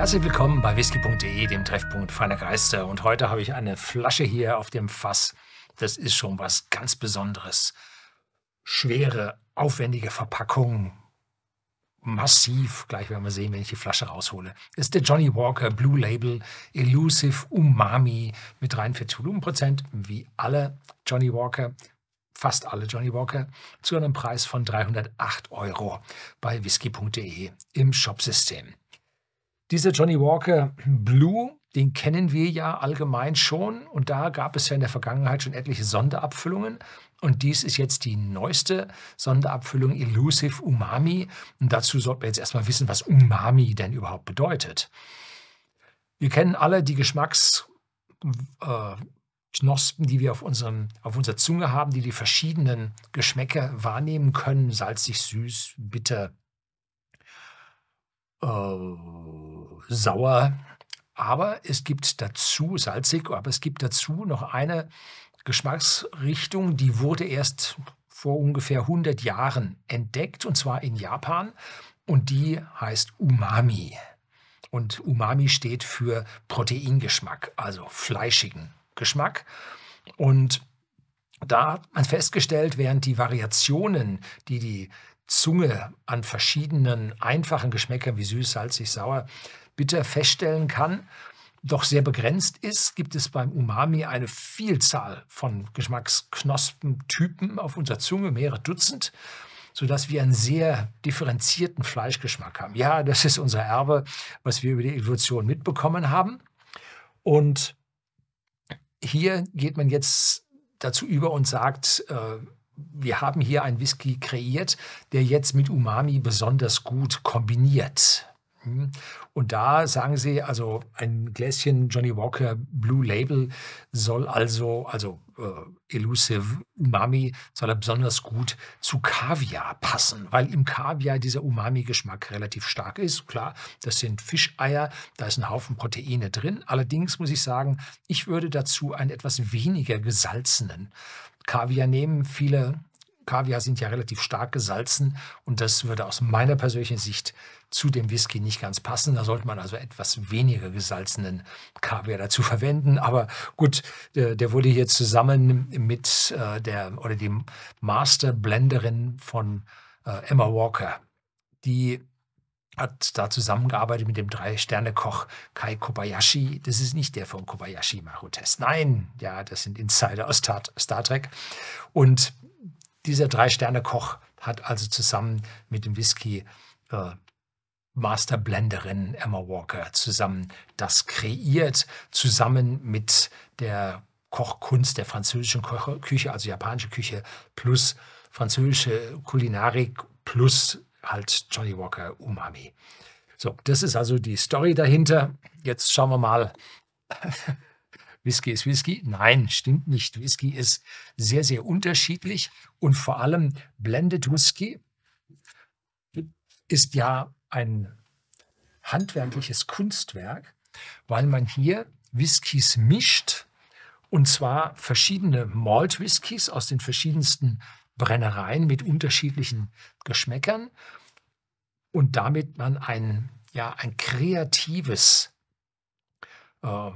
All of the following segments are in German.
Herzlich willkommen bei whisky.de, dem Treffpunkt feiner Geister. Und heute habe ich eine Flasche hier auf dem Fass. Das ist schon was ganz Besonderes. Schwere, aufwendige Verpackung. Massiv, gleich werden wir sehen, wenn ich die Flasche raushole. Das ist der Johnny Walker Blue Label Elusive Umami mit 43 Volumenprozent, wie alle Johnny Walker fast alle Johnny Walker, zu einem Preis von 308 Euro bei whisky.de im Shopsystem. Dieser Johnny Walker Blue, den kennen wir ja allgemein schon und da gab es ja in der Vergangenheit schon etliche Sonderabfüllungen und dies ist jetzt die neueste Sonderabfüllung Elusive Umami und dazu sollten wir jetzt erstmal wissen, was Umami denn überhaupt bedeutet. Wir kennen alle die Geschmacksknospen, äh, die wir auf, unserem, auf unserer Zunge haben, die die verschiedenen Geschmäcker wahrnehmen können, salzig, süß, bitter, äh, sauer. Aber es gibt dazu, salzig, aber es gibt dazu noch eine Geschmacksrichtung, die wurde erst vor ungefähr 100 Jahren entdeckt, und zwar in Japan. Und die heißt Umami. Und Umami steht für Proteingeschmack, also fleischigen Geschmack. Und da hat man festgestellt, während die Variationen, die die Zunge an verschiedenen einfachen Geschmäckern wie süß, salzig, sauer bitter feststellen kann, doch sehr begrenzt ist, gibt es beim Umami eine Vielzahl von Geschmacksknospentypen auf unserer Zunge, mehrere Dutzend, sodass wir einen sehr differenzierten Fleischgeschmack haben. Ja, das ist unser Erbe, was wir über die Evolution mitbekommen haben. Und hier geht man jetzt dazu über und sagt, äh, wir haben hier einen Whisky kreiert, der jetzt mit Umami besonders gut kombiniert. Mhm. Und da sagen Sie, also ein Gläschen Johnny Walker Blue Label soll also, also äh, Elusive Umami, soll er besonders gut zu Kaviar passen, weil im Kaviar dieser Umami-Geschmack relativ stark ist. Klar, das sind Fischeier, da ist ein Haufen Proteine drin. Allerdings muss ich sagen, ich würde dazu einen etwas weniger gesalzenen Kaviar nehmen. Viele Kaviar sind ja relativ stark gesalzen und das würde aus meiner persönlichen Sicht zu dem Whisky nicht ganz passen. Da sollte man also etwas weniger gesalzenen Kaviar dazu verwenden. Aber gut, äh, der wurde hier zusammen mit äh, der oder dem Master Blenderin von äh, Emma Walker. Die hat da zusammengearbeitet mit dem Drei-Sterne-Koch Kai Kobayashi. Das ist nicht der von Kobayashi Maru Test. Nein, ja, das sind Insider aus Star Trek. Und dieser Drei-Sterne-Koch hat also zusammen mit dem Whisky äh, Master-Blenderin Emma Walker zusammen das kreiert, zusammen mit der Kochkunst der französischen Küche, also japanische Küche, plus französische Kulinarik, plus halt Johnny Walker Umami. So, das ist also die Story dahinter. Jetzt schauen wir mal, Whisky ist Whisky. Nein, stimmt nicht. Whisky ist sehr, sehr unterschiedlich und vor allem Blended Whisky ist ja ein handwerkliches Kunstwerk, weil man hier Whiskys mischt und zwar verschiedene Malt Whiskys aus den verschiedensten Brennereien mit unterschiedlichen Geschmäckern und damit man ein, ja, ein kreatives äh,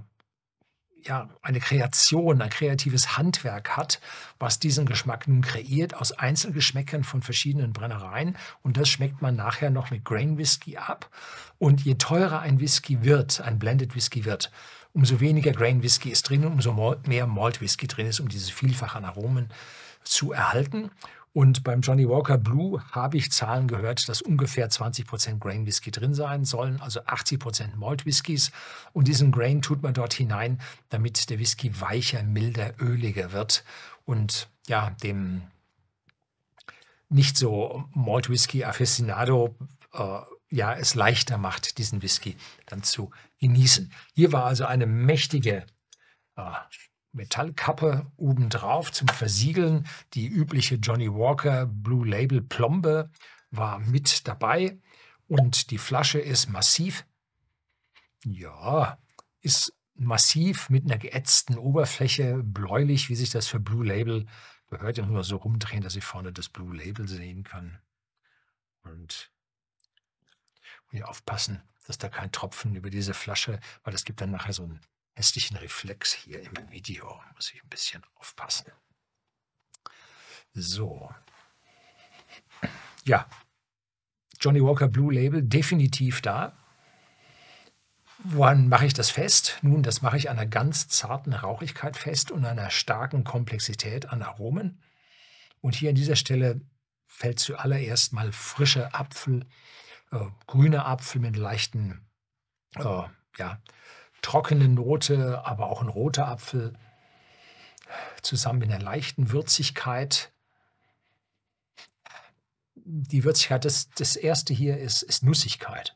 ja, eine Kreation, ein kreatives Handwerk hat, was diesen Geschmack nun kreiert aus Einzelgeschmäckern von verschiedenen Brennereien. Und das schmeckt man nachher noch mit Grain Whisky ab. Und je teurer ein Whisky wird, ein Blended Whisky wird, umso weniger Grain Whisky ist drin und umso mehr Malt Whisky drin ist, um diese Vielfach an Aromen zu erhalten. Und beim Johnny Walker Blue habe ich Zahlen gehört, dass ungefähr 20% Grain Whisky drin sein sollen, also 80% Malt Whiskys. Und diesen Grain tut man dort hinein, damit der Whisky weicher, milder, öliger wird und ja, dem nicht so Malt Whisky Aficionado äh, ja, es leichter macht, diesen Whisky dann zu genießen. Hier war also eine mächtige äh, Metallkappe obendrauf zum Versiegeln. Die übliche Johnny Walker Blue Label Plombe war mit dabei und die Flasche ist massiv. Ja, ist massiv mit einer geätzten Oberfläche, bläulich, wie sich das für Blue Label gehört. Ja nur so rumdrehen, dass ich vorne das Blue Label sehen kann. Und hier aufpassen, dass da kein Tropfen über diese Flasche, weil es gibt dann nachher so einen hässlichen Reflex hier im Video. Muss ich ein bisschen aufpassen. So. Ja. Johnny Walker Blue Label definitiv da. Woran mache ich das fest? Nun, das mache ich an einer ganz zarten Rauchigkeit fest und einer starken Komplexität an Aromen. Und hier an dieser Stelle fällt zuallererst mal frischer Apfel, äh, grüner Apfel mit leichten, äh, ja, trockene Note, aber auch ein roter Apfel zusammen mit einer leichten Würzigkeit. Die Würzigkeit, das, das erste hier ist, ist Nussigkeit.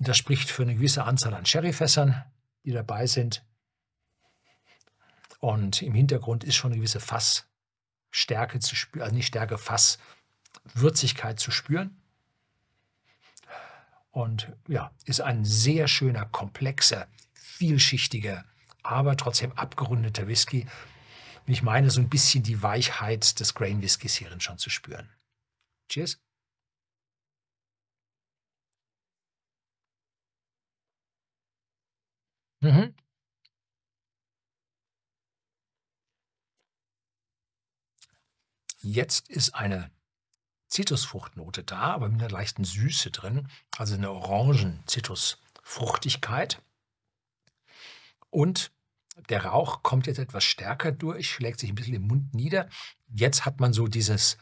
Und das spricht für eine gewisse Anzahl an Sherryfässern, die dabei sind. Und im Hintergrund ist schon eine gewisse Fassstärke zu spüren, also äh, nicht Stärke, Fasswürzigkeit zu spüren. Und ja, ist ein sehr schöner, komplexer, vielschichtiger, aber trotzdem abgerundeter Whisky. Und ich meine, so ein bisschen die Weichheit des Grain Whiskys hierin schon zu spüren. Cheers. Mhm. Jetzt ist eine Zitrusfruchtnote da, aber mit einer leichten Süße drin, also eine orangen Zitrusfruchtigkeit. Und der Rauch kommt jetzt etwas stärker durch, schlägt sich ein bisschen im Mund nieder. Jetzt hat man so dieses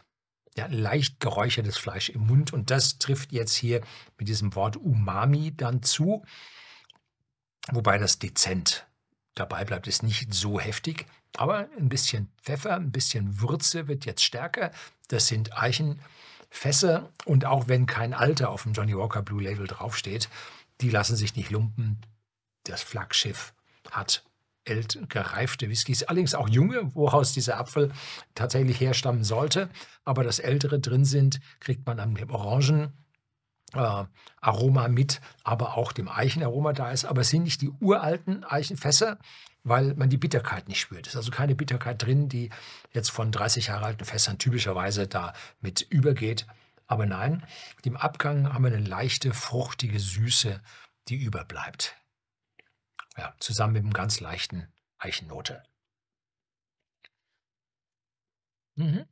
ja, leicht geräuchertes Fleisch im Mund und das trifft jetzt hier mit diesem Wort Umami dann zu, wobei das dezent dabei bleibt, ist nicht so heftig, aber ein bisschen Pfeffer, ein bisschen Würze wird jetzt stärker. Das sind Eichenfässer und auch wenn kein Alter auf dem Johnny Walker Blue Label draufsteht, die lassen sich nicht lumpen. Das Flaggschiff hat gereifte Whiskys, allerdings auch junge, woraus dieser Apfel tatsächlich herstammen sollte. Aber das ältere drin sind, kriegt man an dem Orangen. Äh, Aroma mit, aber auch dem Eichenaroma da ist. Aber es sind nicht die uralten Eichenfässer, weil man die Bitterkeit nicht spürt. Es ist also keine Bitterkeit drin, die jetzt von 30 Jahre alten Fässern typischerweise da mit übergeht. Aber nein, mit dem Abgang haben wir eine leichte, fruchtige Süße, die überbleibt. Ja, zusammen mit einem ganz leichten Eichennote. Mhm.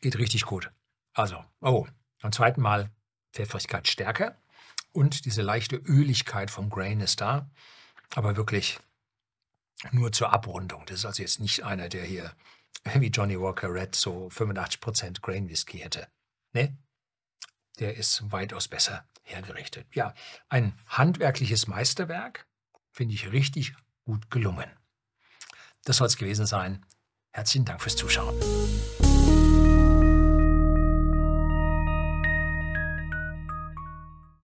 Geht richtig gut. Also, oh, am zweiten Mal Pfeffrigkeit stärker und diese leichte Öligkeit vom Grain ist da, aber wirklich nur zur Abrundung. Das ist also jetzt nicht einer, der hier wie Johnny Walker Red so 85% Grain Whisky hätte. Ne? der ist weitaus besser hergerichtet. Ja, ein handwerkliches Meisterwerk finde ich richtig gut gelungen. Das soll es gewesen sein. Herzlichen Dank fürs Zuschauen.